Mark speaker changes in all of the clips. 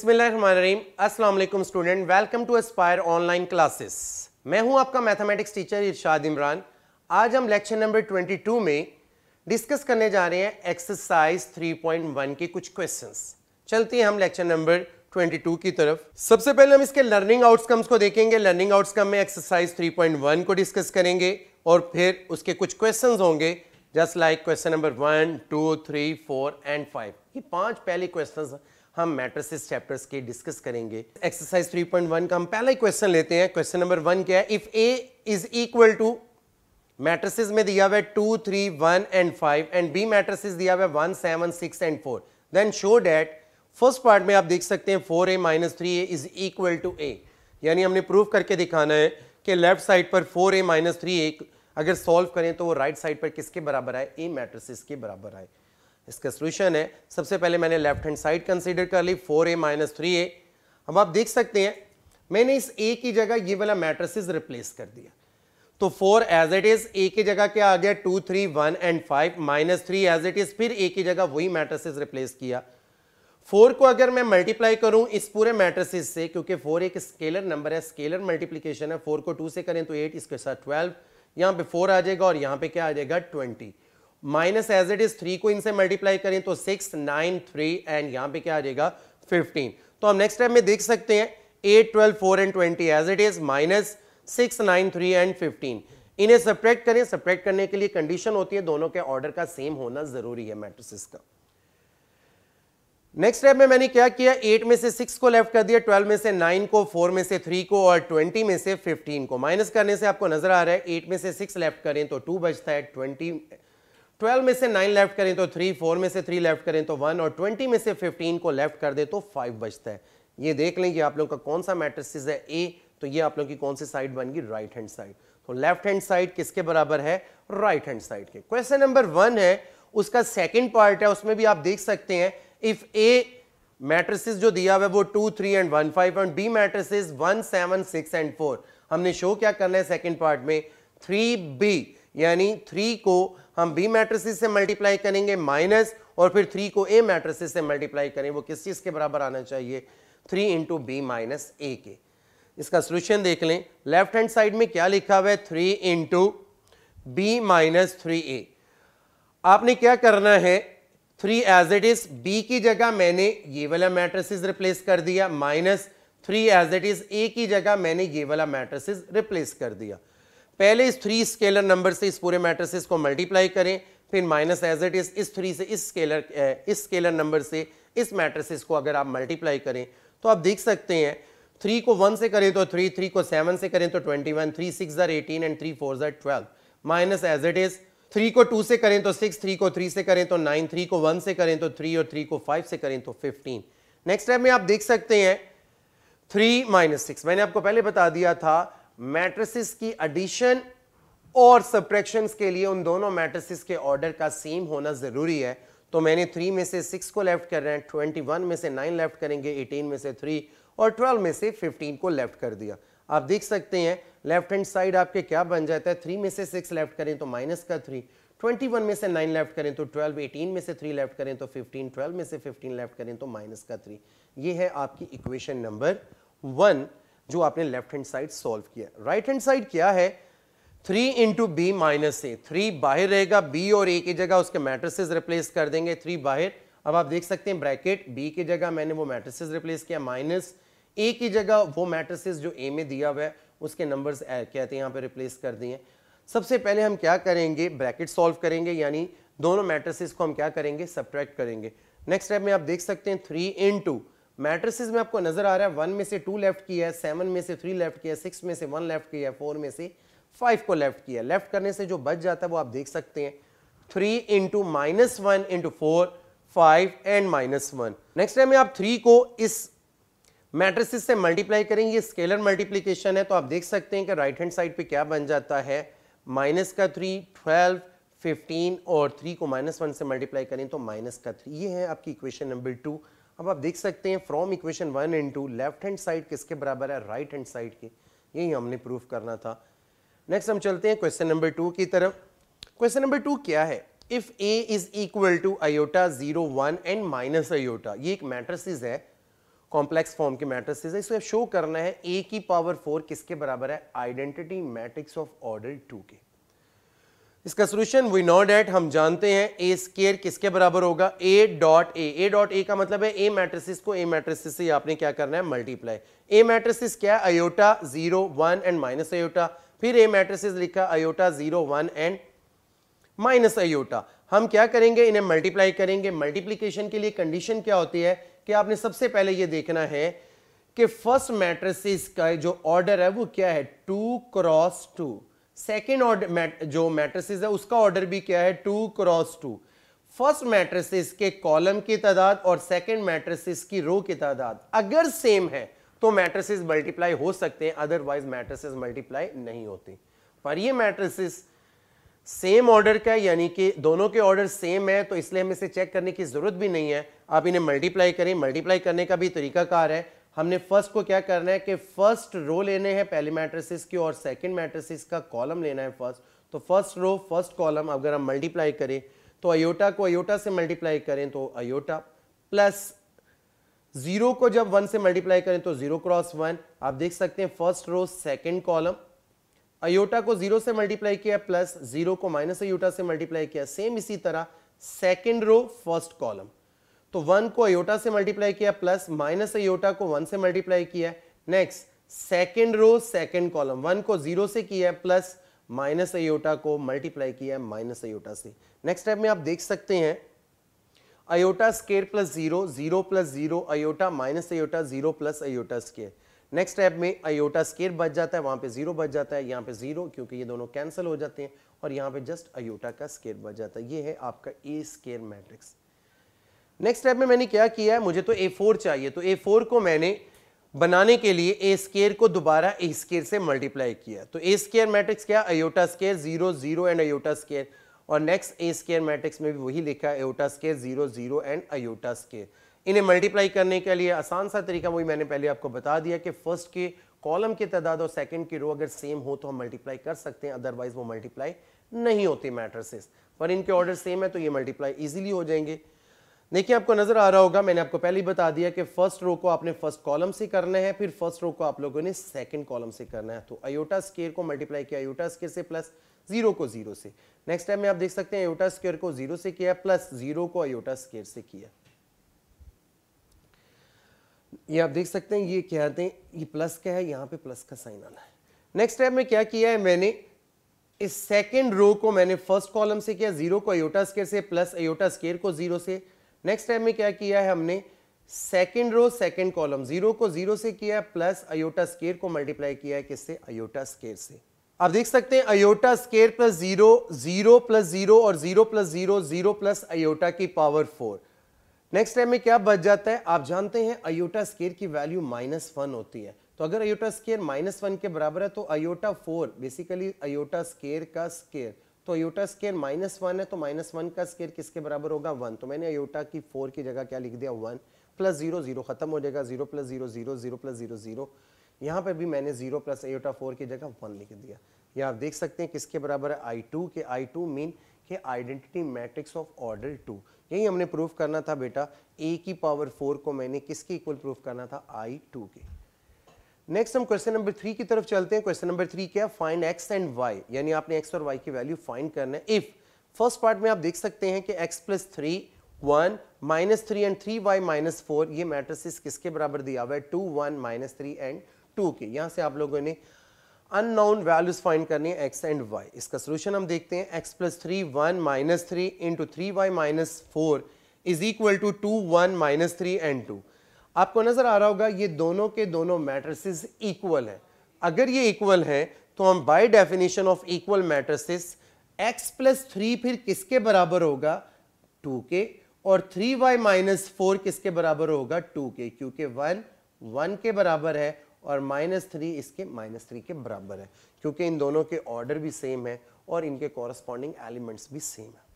Speaker 1: बिस्मिल्लाहिर्रहमानिर्रहीम अस्सलाम वालेकुम student welcome to Aspire online classes मैं हूं आपका मैथमेटिक्स टीचर इरशाद इमरान आज हम लेक्चर नंबर 22 में डिस्कस करने जा रहे हैं एक्सरसाइज 3.1 के कुछ क्वेश्चंस चलते हैं हम लेक्चर नंबर 22 की तरफ सबसे पहले हम इसके लर्निंग आउटकम्स को देखेंगे लर्निंग आउटकम में एक्सरसाइज 3.1 को डिस्कस करेंगे और फिर उसके कुछ क्वेश्चन होंगे just like question number one two three four and five ये पाँच पहले क्वेश्चन हम मैट्रिसेस चैप्टर्स के डिस्कस करेंगे एक्सरसाइज 3.1 का हम पहला ही क्वेश्चन लेते हैं क्वेश्चन नंबर वन क्या है if A is equal to matrices में दिया हुआ two three one and five and B matrices दिया हुआ one seven six and four then show that first part में आप देख सकते हैं four A minus three A is equal to A यानी हमने प्रूव करके दिखाना है कि लेफ्ट साइड पर four A minus three A अगर सॉल्व करें तो वो राइट right साइड पर किसके बराबर आए ए मैट्रिसेस के बराबर आए इसका सोल्यूशन है सबसे पहले मैंने लेफ्ट हैंड साइड कंसिडर कर ली four A minus three A अब आप देख सकते हैं मैंने इस ए की जगह ये वाला मैट्रिसेस रिप्लेस कर दिया तो four as it is A की जगह क्या आ गया two three one and five minus three as it is फिर ए की जगह वही मैट्रिसेस रिप्लेस किया फोर को अगर मैं मल्टीप्लाई करूं इस पूरे मैट्रिसेस से क्योंकि फोर एक स्केलर नंबर है स्केलर मल्टीप्लीकेशन है फोर को टू से करें तो एट इसके साथ ट्वेल्व यहां पे फोर आ जाएगा और यहां पे क्या आ जाएगा twenty minus as it is three को इनसे मल्टीप्लाई करें तो सिक्स नाइन थ्री एंड यहां पे क्या आ जाएगा फिफ्टीन तो हम नेक्स्ट टाइम में देख सकते हैं eight twelve four and twenty as it is minus six nine three and fifteen इन्हें सपरेट करें सपरेट करने के लिए कंडीशन होती है दोनों के ऑर्डर का सेम होना जरूरी है मैट्रिसेस का नेक्स्ट स्टेप में मैंने क्या किया एट में से सिक्स को लेफ्ट कर दिया ट्वेल्व में से नाइन को फोर में से थ्री को और ट्वेंटी में से फिफ्टीन को माइनस करने से आपको नजर आ रहा है एट में से सिक्स लेफ्ट करें तो टू बचता है ट्वेंटी 20... 12 में से 9 लेफ्ट करें तो 3, 4 में से 3 लेफ्ट करें तो 1 और 20 में से 15 को लेफ्ट कर दे तो 5 बचता है ये देख कि आप लोग का कौन सा मैट्रिसेस है ए तो ये आप लोगों की कौन सी साइड गई राइट हैंड साइड तो लेफ्ट हैंड साइड किसके बराबर है राइट हैंड साइड के क्वेश्चन नंबर वन है उसका सेकेंड पार्ट है उसमें भी आप देख सकते हैं इफ ए मैट्रिसेस जो दिया हुआ है वो two three and one five and B matrices one seven six and four हमने शो क्या करना है सेकेंड पार्ट में थ्री बी यानी थ्री को हम बी मैट्रिसेस से मल्टीप्लाई करेंगे माइनस और फिर थ्री को ए मैट्रिसेस से मल्टीप्लाई करें वो किस चीज़ के बराबर आना चाहिए three into B minus A के इसका सोल्यूशन देख लें लेफ्ट हैंड साइड में क्या लिखा हुआ है three into B minus three A आपने क्या करना है three as it is B की जगह मैंने ये वाला मैट्रिसेस रिप्लेस कर दिया minus three as it is A की जगह मैंने ये वाला मैट्रिसेस रिप्लेस कर दिया पहले इस थ्री स्केलर नंबर से इस पूरे मैट्रिसेस को मल्टीप्लाई करें फिर माइनस एज इट इज इस थ्री से इस स्केलर इस स्केलर नंबर से इस मैट्रिसेस को अगर आप मल्टीप्लाई करें तो आप देख सकते हैं थ्री को वन से करें तो थ्री थ्री को सेवन से करें तो ट्वेंटी वन थ्री सिक्स ज़र एटीन एंड थ्री फोर ज़र twelve minus as it is three को टू से करें तो सिक्स थ्री को थ्री से करें तो नाइन थ्री को वन से करें तो थ्री और थ्री को फाइव से करें तो फिफ्टीन नेक्स्ट टाइम में आप देख सकते हैं थ्री माइनस सिक्स मैंने आपको पहले बता दिया था मैट्रिसेस की एडिशन और सब्ट्रैक्शन के लिए उन दोनों मैट्रिसेस के ऑर्डर का सेम होना ज़रूरी है तो मैंने थ्री में से सिक्स को लेफ्ट कर रहे हैं ट्वेंटी वन में से नाइन लेफ्ट करेंगे एटीन में से थ्री और ट्वेल्व में से फिफ्टीन को लेफ्ट कर दिया आप देख सकते हैं लेफ्ट हैंड साइड आपके क्या बन जाता है थ्री में से सिक्स लेफ्ट करें तो माइनस का थ्री ट्वेंटी वन में से नाइन लेफ्ट करें तो ट्वेल्व एटीन में से थ्री लेफ्ट करें तो फिफ्टीन ट्वेल्व में से फिफ्टीन लेफ्ट करें तो माइनस का थ्री ये है आपकी इक्वेशन नंबर वन जो आपने लेफ्ट हैंड साइड सॉल्व किया राइट हैंड साइड क्या है three into B minus A three बाहर रहेगा बी और ए की जगह उसके मैट्रिसेस रिप्लेस कर देंगे थ्री बाहर अब आप देख सकते हैं ब्रैकेट बी की जगह मैंने वो मैट्रिसेस रिप्लेस किया माइनस ए की जगह वो मैट्रिसेस जो ए में दिया हुआ है उसके नंबर्स क्या थे यहाँ पे रिप्लेस कर दिए सबसे पहले हम क्या करेंगे ब्रैकेट सॉल्व करेंगे यानी दोनों मैट्रिसेस को हम क्या करेंगे सब्ट्रैक्ट करेंगे नेक्स्ट स्टेप में आप देख सकते हैं थ्री इंटू मैट्रिसेस में आपको नजर आ रहा है वन में से टू लेफ्ट किया है सेवन में से थ्री लेफ्ट किया है सिक्स में से वन लेफ्ट किया है फोर में से फाइव को लेफ्ट किया लेफ्ट करने से जो बच जाता है वो आप देख सकते हैं three into minus one into four five and minus one next time आप थ्री को इस मैट्रिसेस से मल्टीप्लाई करेंगे स्केलर मल्टीप्लीकेशन है तो आप देख सकते हैं कि राइट हैंड साइड पे क्या बन जाता है माइनस का थ्री ट्वेल्व फिफ्टीन और थ्री को माइनस वन से मल्टीप्लाई करें तो माइनस का थ्री ये है आपकी इक्वेशन नंबर टू अब आप देख सकते हैं from equation one in two left hand side किसके बराबर है राइट हैंड साइड के यही हमने प्रूफ करना था नेक्स्ट हम चलते हैं क्वेश्चन नंबर टू की तरफ क्वेश्चन नंबर टू क्या है if A is equal to iota zero one and minus iota ये एक मैट्रसिस है कॉम्प्लेक्स फॉर्म के मैट्रिसेस है इसको शो करना है ए की पावर फोर किसके बराबर है identity matrix of order two के इसका सोल्यूशन वी नो डेट हम जानते हैं ए स्केयर किसके बराबर होगा ए dot A A dot A का मतलब है ए मैट्रिसिस को ए मैट्रिसिस से आपने क्या करना है मल्टीप्लाई ए मैट्रिसिस क्या है iota zero one and minus iota फिर ए मैट्रिसिस लिखा iota zero one and minus iota हम क्या करेंगे इन्हें मल्टीप्लाई करेंगे मल्टीप्लीकेशन के लिए कंडीशन क्या होती है कि आपने सबसे पहले यह देखना है कि फर्स्ट मैट्रिसिस का जो ऑर्डर है वो क्या है two cross two second order जो मैट्रिसेस है उसका ऑर्डर भी क्या है two cross two first matrices के कॉलम की तादाद और सेकेंड मैट्रिसेस की रो की तादाद अगर सेम है तो मैट्रिसेस मल्टीप्लाई हो सकते हैं अदरवाइज मैट्रिसेस मल्टीप्लाई नहीं होते पर ये मैट्रिसेस सेम ऑर्डर का है यानी कि दोनों के ऑर्डर सेम है तो इसलिए हमें इसे चेक करने की ज़रूरत भी नहीं है आप इन्हें मल्टीप्लाई करें मल्टीप्लाई करने का भी तरीका कार है हमने फर्स्ट को क्या करना है कि फर्स्ट रो लेने हैं पहले मैट्रिसेस की और सेकंड मैट्रिसेस का कॉलम लेना है फर्स्ट तो फर्स्ट रो फर्स्ट कॉलम अगर हम मल्टीप्लाई करें तो अयोटा को अयोटा से मल्टीप्लाई करें तो अयोटा प्लस जीरो को जब वन से मल्टीप्लाई करें तो जीरो क्रॉस वन आप देख सकते हैं first row second column iota को जीरो से मल्टीप्लाई किया प्लस जीरो को माइनस अयोटा से मल्टीप्लाई किया सेम इसी तरह सेकेंड रो फर्स्ट कॉलम तो वन को अयोटा से मल्टीप्लाई किया प्लस माइनस अयोटा को वन से मल्टीप्लाई किया next second row second column one को जीरो से किया प्लस माइनस अयोटा को मल्टीप्लाई किया माइनस अयोटा से नेक्स्ट स्टेप में आप देख सकते हैं iota square plus zero zero plus zero iota minus iota zero plus iota square next step में अयोटा स्केयर बच जाता है वहां पे जीरो बच जाता है यहाँ पे जीरो क्योंकि ये दोनों कैंसिल हो जाते हैं और यहाँ पे जस्ट अयोटा का स्केयर बच जाता है ये है आपका A square matrix next step में मैंने क्या किया है मुझे तो ए फोर चाहिए तो ए फोर को मैंने बनाने के लिए ए स्केयर को दोबारा ए स्केयर से मल्टीप्लाई किया तो ए स्केयर मैट्रिक्स क्या iota square zero zero and iota square और नेक्स्ट ए स्केयर मैट्रिक्स में भी वही लिखा है iota square zero zero and iota square इन्हें मल्टीप्लाई करने के लिए आसान सा तरीका वही मैंने पहले आपको बता दिया कि फर्स्ट के कॉलम की तादाद और सेकेंड की रो अगर सेम हो तो हम मल्टीप्लाई कर सकते हैं अदरवाइज वो मल्टीप्लाई नहीं होते मैट्रिसेस पर इनके ऑर्डर सेम है तो ये मल्टीप्लाई इजीली हो जाएंगे देखिए आपको नजर आ रहा होगा मैंने आपको पहले ही बता दिया कि फर्स्ट रो को आपने फर्स्ट कॉलम से करना है फिर फर्स्ट रो को आप लोगों ने सेकंड कॉलम से करना है तो अयोटा स्केयर को मल्टीप्लाई किया अयोटा स्केयर से प्लस जीरो को जीरो से नेक्स्ट टाइम में आप देख सकते हैं अयोटा स्केयर को जीरो से किया प्लस जीरो को अयोटा स्केयर से किया ये आप देख सकते हैं ये क्या आते हैं ये प्लस क्या है यहां पे प्लस का साइन आना है नेक्स्ट टाइम में क्या किया है मैंने इस सेकेंड रो को मैंने फर्स्ट कॉलम से किया जीरो को अयोटा स्केयर से प्लस अयोटा स्केयर को जीरो से नेक्स्ट टाइम में क्या किया है हमने second row second column zero को जीरो से किया है प्लस अयोटा स्केयर को मल्टीप्लाई किया है किससे अयोटा स्केयर से आप देख सकते हैं iota square plus zero zero plus zero और zero plus zero zero plus iota की पावर फोर नेक्स्ट टाइम में क्या बच जाता है आप जानते हैं अयोटा स्केयर की वैल्यू माइनस वन होती है तो अगर अयोटा स्केयर माइनस वन के बराबर है तो iota four basically iota square का स्केयर तो अयोटा स्केयर माइनस वन है तो माइनस वन का स्केयर किसके बराबर होगा वन तो मैंने अयोटा की फोर की जगह क्या लिख दिया वन प्लस जीरो जीरो खत्म हो जाएगा zero plus zero zero zero plus zero zero यहाँ पर भी मैंने जीरो प्लस अयोटा फोर की जगह वन लिख दिया ये आप देख सकते हैं किसके बराबर है आई टू के आई टू मीन के identity matrix of order two यही हमने प्रूफ करना था बेटा ए की पावर फोर को मैंने किसके इक्वल प्रूफ करना था आई टू के नेक्स्ट हम क्वेश्चन नंबर थ्री की तरफ चलते हैं क्वेश्चन नंबर थ्री क्या फाइंड एक्स एंड वाई यानी आपने एक्स और वाई की वैल्यू फाइंड करना है इफ फर्स्ट पार्ट में आप देख सकते हैं कि x plus three one minus three and three y minus four ये मैट्रिसेस किसके बराबर दिया हुआ है two one minus three and two के यहाँ से आप लोगों ने अननोन वैल्यूज फाइंड करनी है एक्स एंड वाई इसका सोल्यूशन हम देखते हैं x plus three one minus three into three y minus four is equal to two one minus three and two आपको नजर आ रहा होगा ये दोनों के दोनों मैट्रिसेस इक्वल हैं अगर ये इक्वल हैं तो हम by definition of equal matrices x plus three फिर किसके बराबर होगा के और थ्री वाई माइनस फोर किसके बराबर होगा के क्योंकि वन वन के बराबर है और माइनस थ्री इसके माइनस थ्री के बराबर है क्योंकि इन दोनों के ऑर्डर भी सेम है और इनके कॉरस्पॉन्डिंग एलिमेंट्स भी सेम है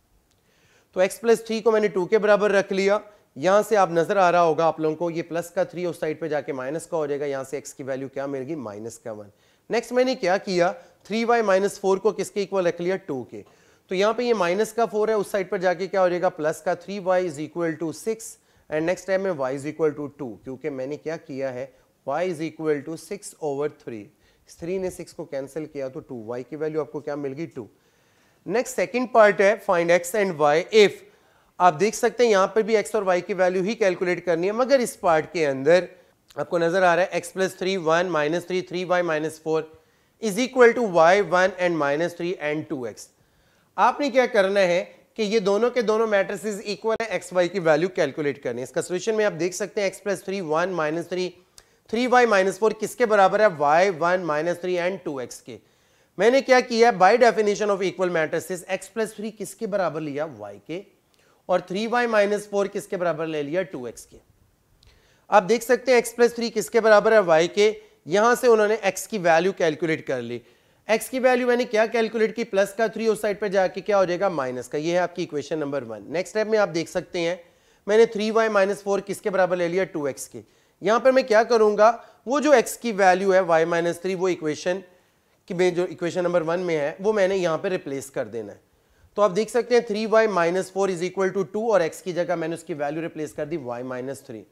Speaker 1: तो एक्स प्लस थ्री को मैंने टू के बराबर रख लिया यहाँ से आप नज़र आ रहा होगा आप लोगों को ये प्लस का थ्री उस साइड पे जाके माइनस का हो जाएगा यहाँ से एक्स की वैल्यू क्या मिलेगी माइनस का वन नेक्स्ट मैंने क्या किया थ्री वाई माइनस फोर को किसके इक्वल रख लिया टू के तो यहाँ पे ये माइनस का फोर है उस साइड पर जाके क्या हो जाएगा प्लस का three y is equal to six and next time में y is equal to two क्योंकि मैंने क्या किया है y is equal to six over three three ने सिक्स को कैंसिल किया तो टू वाई की वैल्यू आपको क्या मिलगी टू नेक्स्ट सेकेंड पार्ट है find x and y if आप देख सकते हैं यहाँ पर भी एक्स और वाई की वैल्यू ही कैलकुलेट करनी है मगर इस पार्ट के अंदर आपको नजर आ रहा है x plus three one minus three three y minus four is equal to y one and minus three and two x आपने क्या करना है कि ये दोनों के दोनों मैट्रिस इक्वल है एक्स वाई की वैल्यू कैलकुलेट करनी है इसका सोल्यूशन में आप देख सकते हैं x plus three one minus three three y minus four किसके बराबर है y one minus three and two x के मैंने क्या किया by definition of equal matrix x plus three किसके बराबर लिया वाई के और थ्री वाई माइनस फोर किसके बराबर ले लिया टू एक्स के आप देख सकते हैं एक्स प्लस थ्री किसके बराबर है वाई के यहां से उन्होंने एक्स की वैल्यू कैलकुलेट कर ली एक्स की वैल्यू मैंने क्या कैलकुलेट की प्लस का थ्री उस साइड पर जाके क्या हो जाएगा माइनस का ये है आपकी equation number one next step में आप देख सकते हैं मैंने थ्री वाई माइनस फोर किसके बराबर ले लिया टू एक्स के यहां पर मैं क्या करूंगा वो जो एक्स की वैल्यू है वाई माइनस थ्री वो इक्वेशन कि में जो इक्वेशन नंबर वन में है वो मैंने यहां पर रिप्लेस कर देना है तो आप देख सकते हैं three y minus four is equal to two और एक्स की जगह मैंने उसकी वैल्यू रिप्लेस कर दी y minus three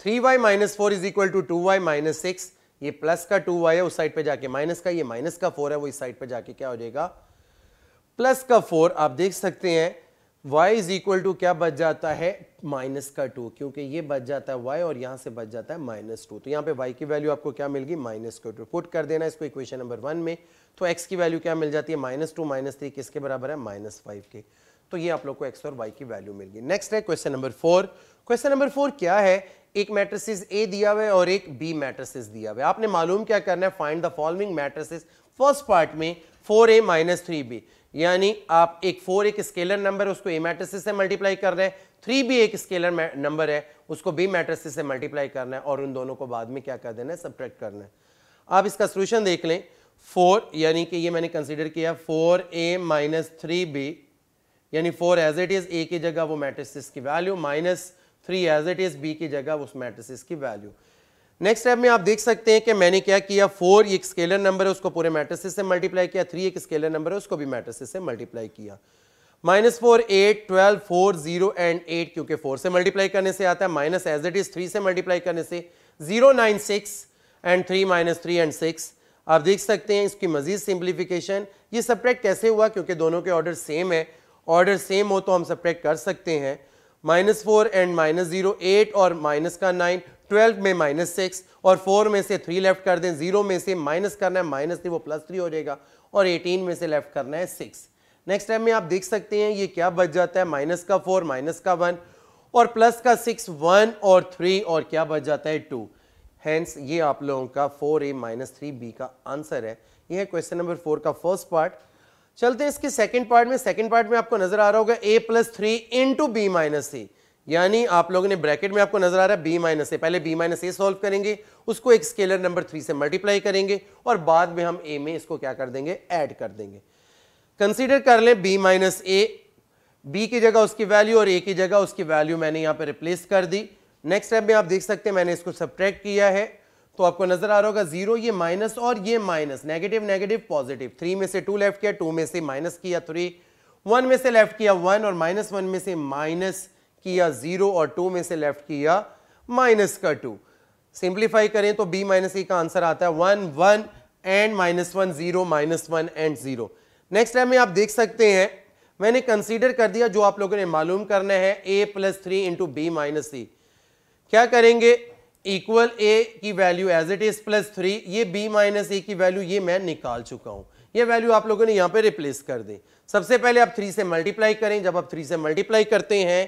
Speaker 1: three y minus four is equal to two y minus six ये प्लस का टू वाई है उस साइड पे जाके माइनस का ये माइनस का फोर है वो इस साइड पे जाके क्या हो जाएगा प्लस का फोर आप देख सकते हैं y इज इक्वल टू क्या बच जाता है माइनस का टू क्योंकि ये बच जाता है y और यहां से बच जाता है माइनस टू तो यहां पे y की वैल्यू आपको क्या मिलगी माइनस का टू पुट कर देना इसको इक्वेशन नंबर वन में तो x की वैल्यू क्या मिल जाती है माइनस टू माइनस थ्री किसके बराबर है माइनस फाइव के तो ये आप लोग को x और y की वैल्यू मिल गई नेक्स्ट है question number four question number four क्या है एक मैट्रिसेस ए दिया हुआ है और एक बी मैट्रिसेस दिया हुआ है आपने मालूम क्या करना है find the following matrices first part में four A minus three B यानी आप एक फोर एक स्केलर नंबर है उसको ए मैट्रिसेस से मल्टीप्लाई कर रहे हैं थ्री बी एक स्केलर नंबर है उसको बी मैट्रिसेस से मल्टीप्लाई करना है और उन दोनों को बाद में क्या कर देना है सब्ट्रैक्ट करना है आप इसका सोल्यूशन देख लें फोर यानी कि ये मैंने कंसिडर किया four A minus three B यानी four as it is A की जगह वो मैट्रिसिस की value minus three as it is B की जगह उस मैट्रिसिस की वैल्यू नेक्स्ट स्टेप में आप देख सकते हैं कि मैंने क्या किया फोर एक स्केलर नंबर है उसको पूरे मैट्रिसेस से मल्टीप्लाई किया थ्री एक स्केलर नंबर है उसको भी मैट्रिसेस से मल्टीप्लाई किया minus four eight twelve four zero and eight क्योंकि फोर से मल्टीप्लाई करने से आता है minus as it is three से मल्टीप्लाई करने से zero nine six and three minus three and six आप देख सकते हैं इसकी मज़ीद सिंप्लीफिकेशन ये सप्रैक्ट कैसे हुआ क्योंकि दोनों के ऑर्डर सेम है ऑर्डर सेम हो तो हम सप्रैक्ट कर सकते हैं minus four and minus zero eight और माइनस का नाइन ट्वेल्व में माइनस सिक्स और फोर में से थ्री लेफ्ट कर दें ज़ीरो में से माइनस करना है माइनस थ्री वो प्लस थ्री हो जाएगा और एटीन में से लेफ्ट करना है सिक्स नेक्स्ट टाइम में आप देख सकते हैं ये क्या बच जाता है माइनस का फोर माइनस का वन और प्लस का सिक्स वन और थ्री और क्या बच जाता है टू हैंस ये आप लोगों का four A minus three B का आंसर है ये है क्वेश्चन नंबर फोर का फर्स्ट पार्ट चलते हैं इसके सेकंड पार्ट में सेकंड पार्ट में आपको नजर आ रहा होगा A plus three into B minus C यानी आप लोगों ने ब्रैकेट में आपको नजर आ रहा है बी माइनस ए पहले बी माइनस ए सॉल्व करेंगे उसको एक स्केलर नंबर थ्री से मल्टीप्लाई करेंगे और बाद में हम ए में इसको क्या कर देंगे ऐड कर देंगे कंसीडर कर लें बी माइनस ए बी की जगह उसकी वैल्यू और ए की जगह उसकी वैल्यू मैंने यहां पर रिप्लेस कर दी नेक्स्ट स्टेप में आप देख सकते हैं मैंने इसको सब्ट्रैक्ट किया है तो आपको नजर आ रहा होगा जीरो ये माइनस और ये minus negative negative positive three में से टू लेफ्ट किया टू में से माइनस किया थ्री वन में से लेफ्ट किया वन और माइनस वन में से माइनस किया जीरो और टू में से लेफ्ट किया माइनस का टू सिंप्लीफाई करें तो बी माइनस ई का आंसर आता है one one and minus one zero minus one and zero next time में आप देख सकते हैं मैंने कंसीडर कर दिया जो आप लोगों ने मालूम करना है A plus three into B minus C क्या करेंगे इक्वल ए की value as it is plus three ये बी माइनस ए की वैल्यू ये मैं निकाल चुका हूं ये वैल्यू आप लोगों ने यहां पे रिप्लेस कर दी सबसे पहले आप थ्री से मल्टीप्लाई करें जब आप थ्री से मल्टीप्लाई करते हैं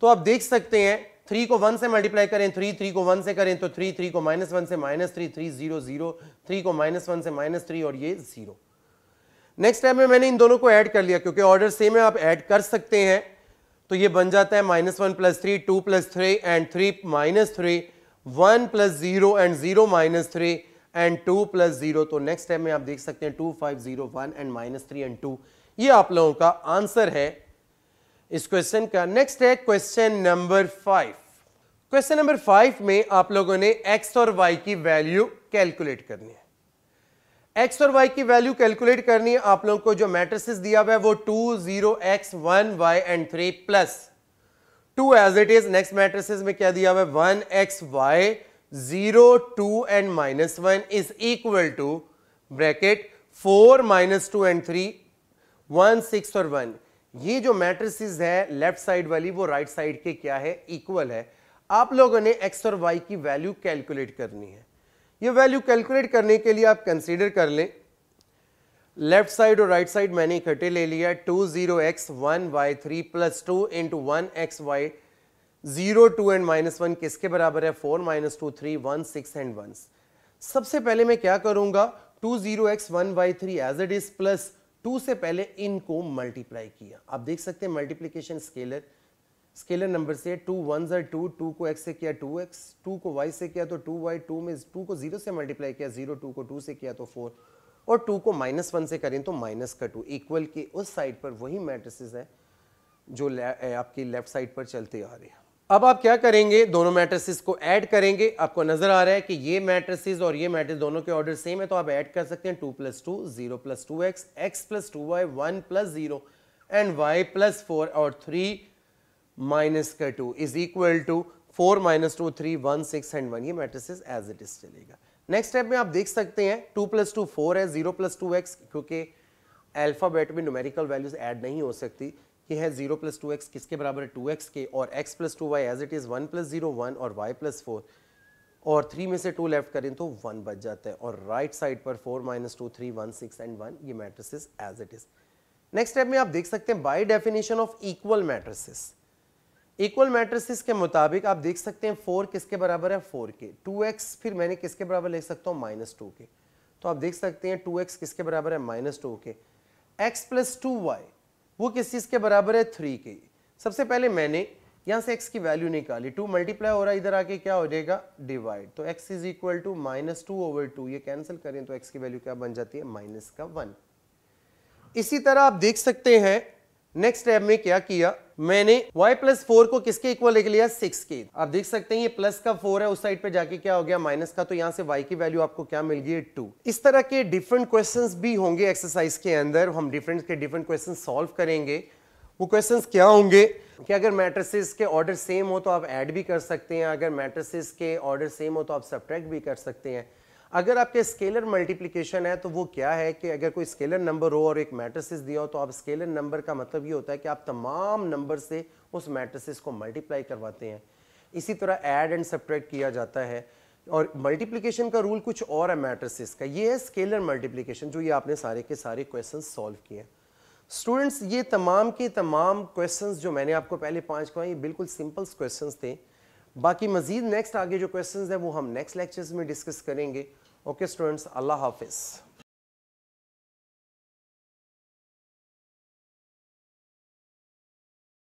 Speaker 1: तो आप देख सकते हैं थ्री को वन से मल्टीप्लाई करें थ्री थ्री को वन से करें तो थ्री थ्री को माइनस वन से minus three three zero zero three को माइनस वन से माइनस थ्री और ये जीरो नेक्स्ट टाइम में मैंने इन दोनों को ऐड कर लिया क्योंकि ऑर्डर सेम है आप ऐड कर सकते हैं तो ये बन जाता है minus one plus three two plus three and three minus three one plus zero and zero minus three and two plus zero तो नेक्स्ट टाइम में आप देख सकते हैं two five zero one and minus three and two ये आप लोगों का आंसर है इस क्वेश्चन का नेक्स्ट है question number five question number five में आप लोगों ने एक्स और वाई की वैल्यू कैलकुलेट करनी है एक्स और वाई की वैल्यू कैलकुलेट करनी है आप लोगों को जो मैट्रिसेस दिया हुआ है वो two zero x one y and three plus two as it is next matrices में क्या दिया हुआ है one x y zero two and minus one is equal to bracket four minus two and three one six और one ये जो matrices है left side वाली वो राइट right साइड के क्या है इक्वल है आप लोगों ने एक्स और वाई की वैल्यू कैलकुलेट करनी है ये वैल्यू कैलकुलेट करने के लिए आप कंसीडर कर लें लेफ्ट साइड और राइट right साइड मैंने इकट्ठे ले लिया two zero x one y three plus two into one x y zero two and minus one किसके बराबर है four minus two three one six and one सबसे पहले मैं क्या करूंगा two zero x one y three as it is plus two से पहले इनको मल्टीप्लाई किया आप देख सकते हैं मल्टीप्लीकेशन स्केलर स्केलर नंबर से टू वन ज़र टू टू को एक्स से किया टू एक्स टू को वाई से किया तो टू वाई टू में टू को जीरो से मल्टीप्लाई किया जीरो टू को टू से किया तो फोर और टू को माइनस वन से करें तो माइनस का टू इक्वल के उस साइड पर वही मैट्रिसेस है जो आपकी लेफ्ट साइड पर चलते आ रहे हैं अब आप क्या करेंगे दोनों मैट्रिसेस को ऐड करेंगे आपको नजर आ रहा है कि ये मैट्रिसेस और ये मैट्रिस दोनों के ऑर्डर सेम है तो आप ऐड कर सकते हैं two plus two zero plus two x x plus two y one plus zero and y plus four और थ्री माइनस का two is equal to four minus two three one six and one ये matrices as it is चलेगा next step में आप देख सकते हैं two plus two four है जीरो प्लस टू एक्स क्योंकि अल्फ़ाबेट में न्यूमेरिकल वैल्यूज ऐड नहीं हो सकती ये है जीरो प्लस टू एक्स किसके बराबर है टू एक्स के और x plus two y as it is one plus zero one और वाई प्लस फोर और थ्री में से टू लेफ्ट करें तो वन बच जाता है और राइट right साइड पर four minus two three one six and one ये matrices as it is next step में आप देख सकते हैं by definition of equal matrices equal matrices के मुताबिक आप देख सकते हैं फोर किसके बराबर है फोर के टू एक्स फिर मैंने किसके बराबर लिख सकता हूँ माइनस टू के तो आप देख सकते हैं टू एक्स किसके बराबर है माइनस टू के एक्स प्लस टू वाई वो किस चीज़ के बराबर है थ्री के सबसे पहले मैंने यहाँ से एक्स की वैल्यू निकाली टू मल्टीप्लाई हो रहा है इधर आके क्या हो जाएगा डिवाइड तो x is equal to minus two over two ये कैंसिल करें तो एक्स की वैल्यू क्या बन जाती है माइनस का वन इसी तरह आप देख सकते हैं नेक्स्ट स्टेप में क्या किया मैंने y प्लस फोर को किसके इक्वल लिख लिया सिक्स के आप देख सकते हैं ये प्लस का फोर है उस साइड पे जाके क्या हो गया माइनस का तो यहाँ से y की वैल्यू आपको क्या मिल गई टू इस तरह के डिफरेंट क्वेश्चंस भी होंगे एक्सरसाइज के अंदर हम डिफरेंट के डिफरेंट क्वेश्चन सॉल्व करेंगे वो क्वेश्चन क्या होंगे कि अगर मैट्रिसेस के ऑर्डर सेम हो तो आप एड भी कर सकते हैं अगर मैट्रिसेस के ऑर्डर सेम हो तो आप सब्ट्रैक्ट भी कर सकते हैं अगर आपके स्केलर मल्टीप्लिकेशन है तो वो क्या है कि अगर कोई स्केलर नंबर हो और एक मैट्रिसिस दिया हो तो आप स्केलर नंबर का मतलब ये होता है कि आप तमाम नंबर से उस मैट्रिसिस को मल्टीप्लाई करवाते हैं इसी तरह ऐड एंड सब्ट्रैक्ट किया जाता है और मल्टीप्लिकेशन का रूल कुछ और है मैट्रिसिस का ये है स्केलर मल्टीप्लीकेशन जो ये आपने सारे के सारे क्वेश्चन सॉल्व किए हैं स्टूडेंट्स ये तमाम के तमाम क्वेश्चन जो मैंने आपको पहले पाँच कहा ये बिल्कुल सिंपल्स क्वेश्चन थे बाकी मजीद नेक्स्ट आगे जो क्वेश्चंस हैं वो हम नेक्स्ट लेक्चर्स में डिस्कस करेंगे okay students allah hafiz